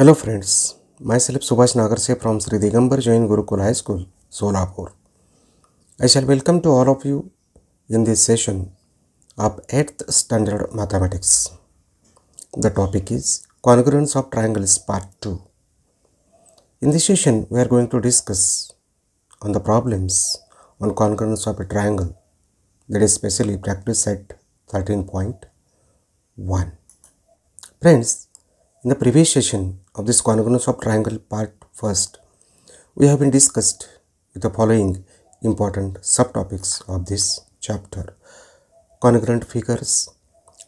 Hello friends, myself Subhash Nagarse from Sri Digambar Jain Gurukul High School, Solapur. I shall welcome to all of you in this session of 8th Standard Mathematics. The topic is Congruence of Triangles Part 2. In this session, we are going to discuss on the problems on congruence of a triangle that is specially practiced at 13.1. Friends, in the previous session of this congruence of triangle part first, we have been discussed with the following important subtopics of this chapter. Congruent figures,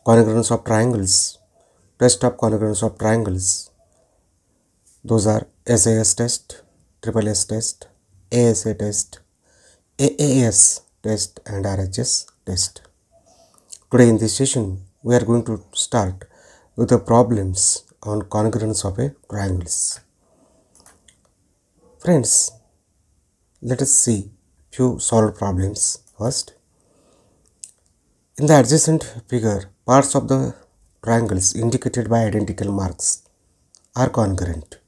congruence of triangles, test of congruence of triangles. Those are SAS test, triple S test, ASA test, AAS test and RHS test. Today in this session, we are going to start with the problems on congruence of a triangles. Friends, let us see few solved problems first. In the adjacent figure, parts of the triangles indicated by identical marks are congruent.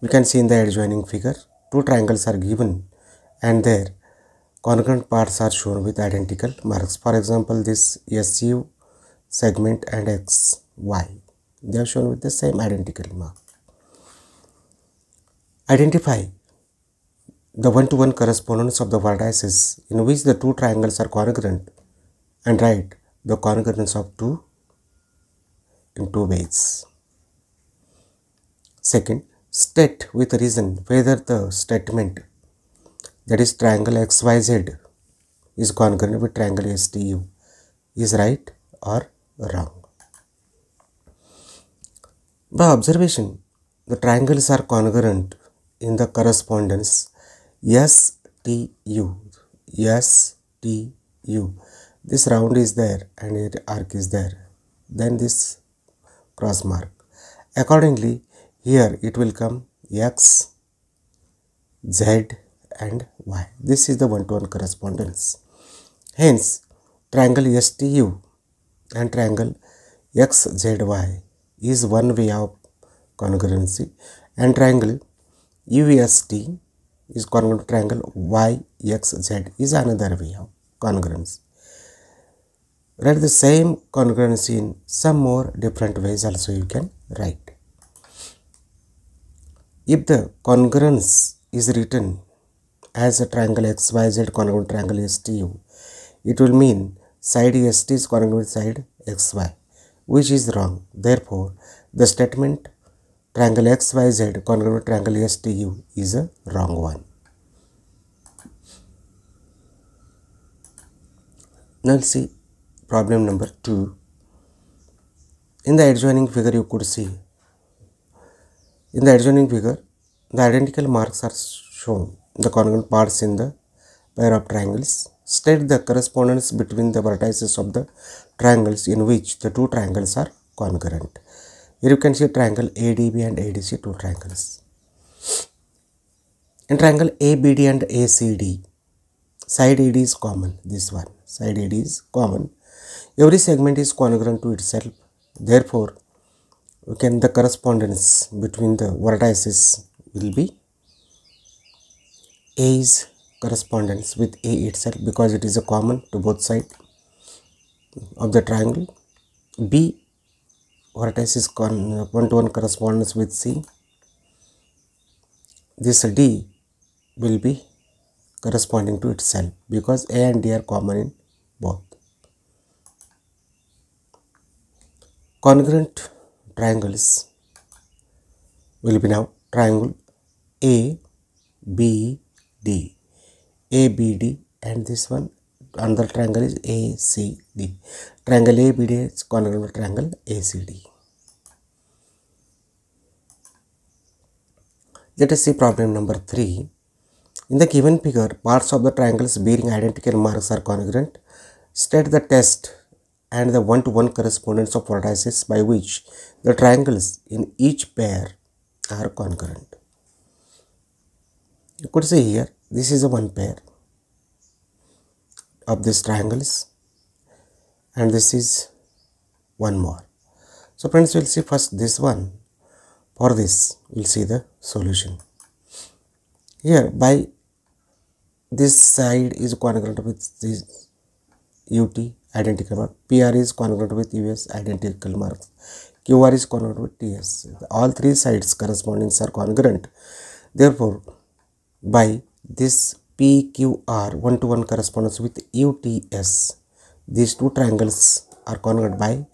We can see in the adjoining figure, two triangles are given and their congruent parts are shown with identical marks. For example, this SU segment and XY. They are shown with the same identical mark. Identify the one-to-one -one correspondence of the vertices in which the two triangles are congruent and write the congruence of two in two ways. Second, state with reason whether the statement that is triangle XYZ is congruent with triangle STU is right or wrong. By observation, the triangles are congruent in the correspondence S T U S T U. This round is there and the arc is there. Then this cross mark. Accordingly, here it will come X, Z and Y. This is the one-to-one -one correspondence. Hence, triangle STU and triangle XZY is one way of congruency and triangle UST is congruent triangle YXZ is another way of congruence. Write the same congruency in some more different ways also you can write. If the congruence is written as a triangle XYZ congruent triangle STU, it will mean side ST is congruent with side XY which is wrong. Therefore, the statement triangle XYZ congruent triangle STU is a wrong one. Now see problem number 2. In the adjoining figure you could see, in the adjoining figure the identical marks are shown, the congruent parts in the pair of triangles state the correspondence between the vertices of the triangles in which the two triangles are congruent. Here you can see triangle ADB and ADC, two triangles. In triangle ABD and ACD, side AD is common, this one, side AD is common. Every segment is congruent to itself, therefore, we can the correspondence between the vertices will be A is correspondence with A itself because it is a common to both sides of the triangle. B vertex is one-to-one -one correspondence with C. This D will be corresponding to itself because A and D are common in both. Congruent triangles will be now triangle A, B, D. ABD and this one another triangle is ACD. Triangle ABD is congruent triangle ACD. Let us see problem number 3. In the given figure, parts of the triangles bearing identical marks are congruent. State the test and the one-to-one -one correspondence of vertices by which the triangles in each pair are congruent. You could see here this is a one pair of these triangles and this is one more so friends we'll see first this one for this we'll see the solution here by this side is congruent with this ut identical mark pr is congruent with us identical mark qr is congruent with ts all three sides corresponding are congruent therefore by this PQR one to one corresponds with UTS. These two triangles are converted by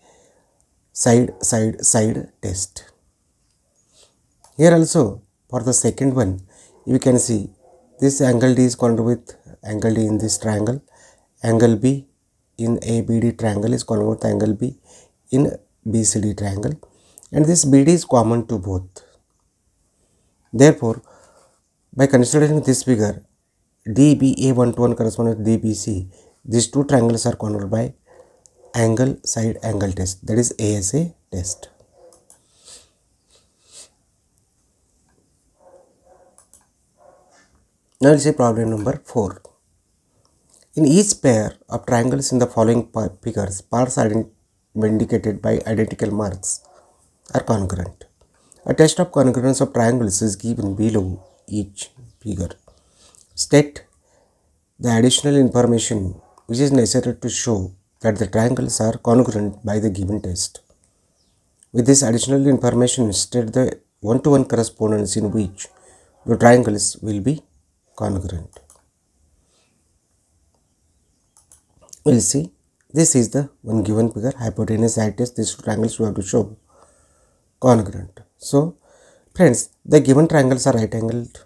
side side side test. Here also for the second one you can see this angle D is converted with angle D in this triangle angle B in ABD triangle is converted with angle B in BCD triangle and this BD is common to both. Therefore, by considering this figure, dba one to one corresponds to DBC, these two triangles are congruent by angle side angle test that is ASA test. Now let's see problem number 4. In each pair of triangles in the following figures, parts indicated by identical marks are congruent. A test of congruence of triangles is given below each figure. State the additional information which is necessary to show that the triangles are congruent by the given test. With this additional information, state the one-to-one -one correspondence in which the triangles will be congruent. We'll see. This is the one given figure, hypotenuse, test. these triangles we have to show congruent. So, Friends, the given triangles are right angled.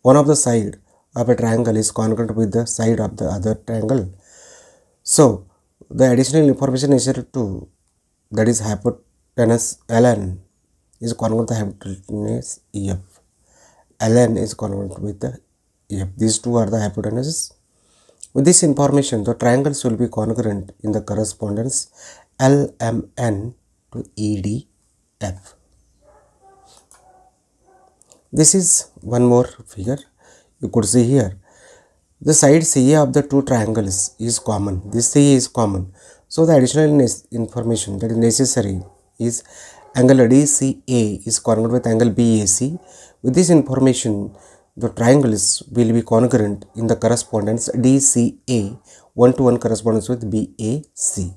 One of the side of a triangle is congruent with the side of the other triangle. So, the additional information is to that is hypotenuse ln is congruent with hypotenuse EF. ln is congruent with the EF. These two are the hypotenuses. With this information, the triangles will be congruent in the correspondence LMN to EDF this is one more figure you could see here the side CA of the two triangles is common this CA is common so the additional information that is necessary is angle DCA is congruent with angle BAC with this information the triangles will be congruent in the correspondence DCA one to one correspondence with BAC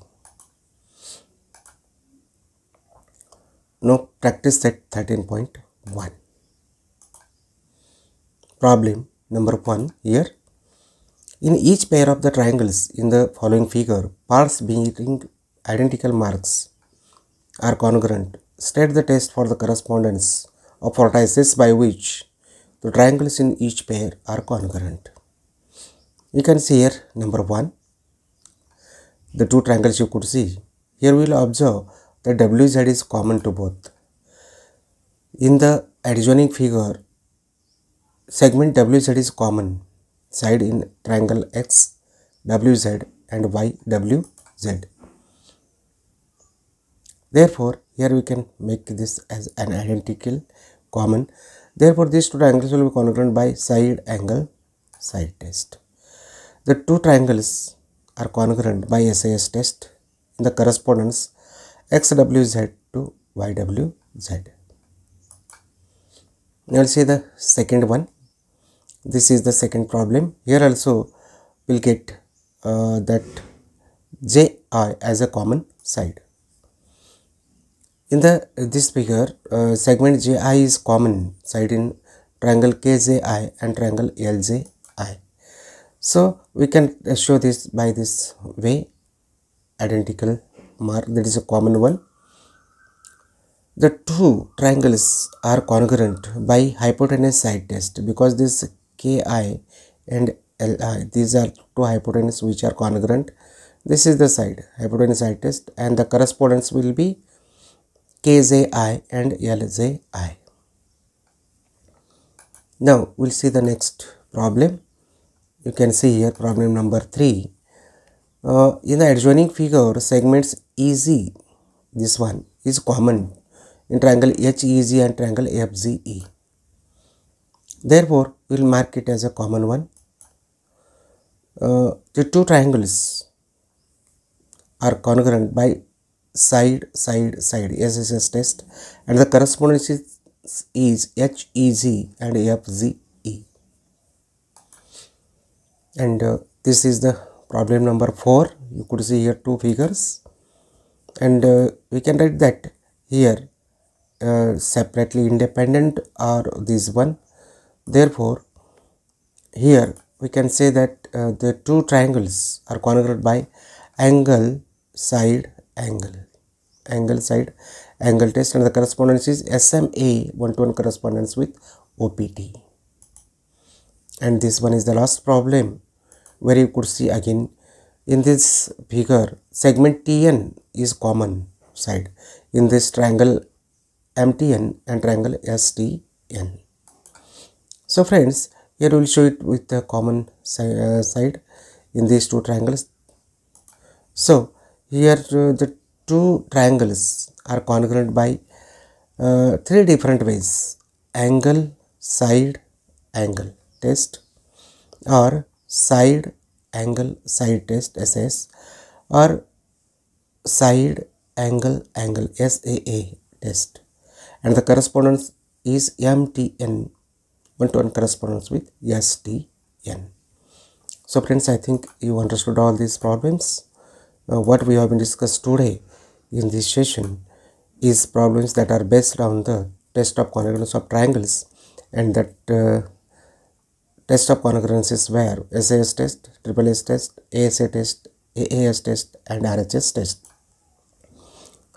now practice set 13.1 Problem number 1 here. In each pair of the triangles in the following figure, parts bearing identical marks are congruent. State the test for the correspondence of vertices by which the triangles in each pair are congruent. You can see here number 1, the two triangles you could see. Here we will observe that WZ is common to both. In the adjoining figure, segment WZ is common side in triangle X WZ and Y WZ. Therefore, here we can make this as an identical common. Therefore, these two triangles will be congruent by side angle side test. The two triangles are congruent by SIS test in the correspondence XWZ to YWZ. Now, will see the second one this is the second problem here also we'll get uh, that ji as a common side in the this figure uh, segment ji is common side in triangle kji and triangle lji so we can uh, show this by this way identical mark that is a common one the two triangles are congruent by hypotenuse side test because this ki and li these are two hypotenuse which are congruent this is the side hypotenuse side test and the correspondence will be kzi and lzi now we'll see the next problem you can see here problem number 3 uh, in the adjoining figure segments ez this one is common in triangle H E Z and triangle fze Therefore, we will mark it as a common one. Uh, the two triangles are congruent by side, side, side SSS test and the correspondence is, is HEZ and FZE. And uh, this is the problem number 4. You could see here two figures and uh, we can write that here uh, separately independent or this one therefore here we can say that uh, the two triangles are congruent by angle side angle angle side angle test and the correspondence is SMA one to one correspondence with OPT and this one is the last problem where you could see again in this figure segment TN is common side in this triangle MTN and triangle STN so friends here we will show it with the common uh, side in these two triangles so here uh, the two triangles are congruent by uh, three different ways angle side angle test or side angle side test ss or side angle angle saa test and the correspondence is mtn one-to-one correspondence with STN. So friends, I think you understood all these problems. what we have been discussed today in this session is problems that are based on the test of congruence of triangles and that uh, test of congruences were SAS test, triple S test, ASA test, AAS test and RHS test.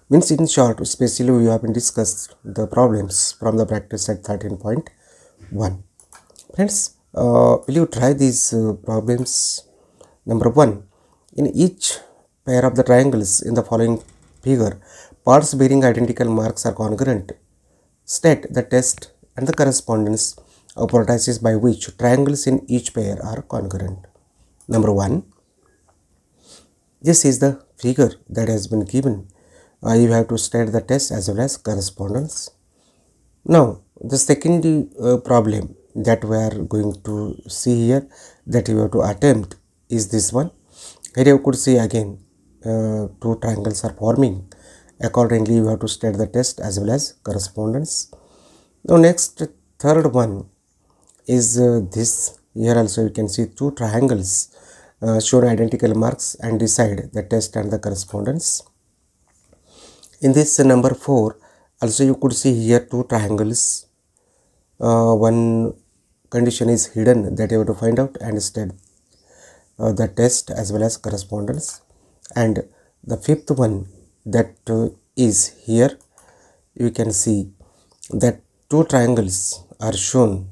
Means in short, especially we have been discussed the problems from the practice at point. 1 friends uh, will you try these uh, problems number 1 in each pair of the triangles in the following figure parts bearing identical marks are congruent state the test and the correspondence of vertices by which triangles in each pair are congruent number 1 this is the figure that has been given uh, you have to state the test as well as correspondence now the second uh, problem that we are going to see here that you have to attempt is this one here you could see again uh, two triangles are forming accordingly you have to state the test as well as correspondence now next third one is uh, this here also you can see two triangles uh, shown identical marks and decide the test and the correspondence in this number 4 also you could see here two triangles uh, one condition is hidden that you have to find out and instead uh, the test as well as correspondence and the fifth one that is here you can see that two triangles are shown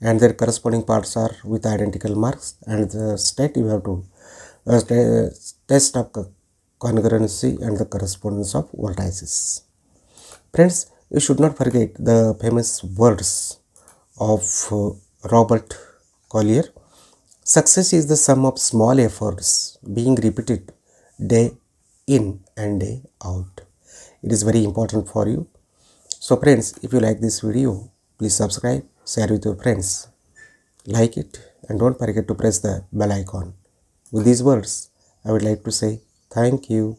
and their corresponding parts are with identical marks and the state you have to uh, test of congruency and the correspondence of vertices. Friends, you should not forget the famous words of uh, Robert Collier Success is the sum of small efforts being repeated day in and day out. It is very important for you. So, friends, if you like this video, please subscribe, share with your friends, like it, and don't forget to press the bell icon. With these words, I would like to say thank you.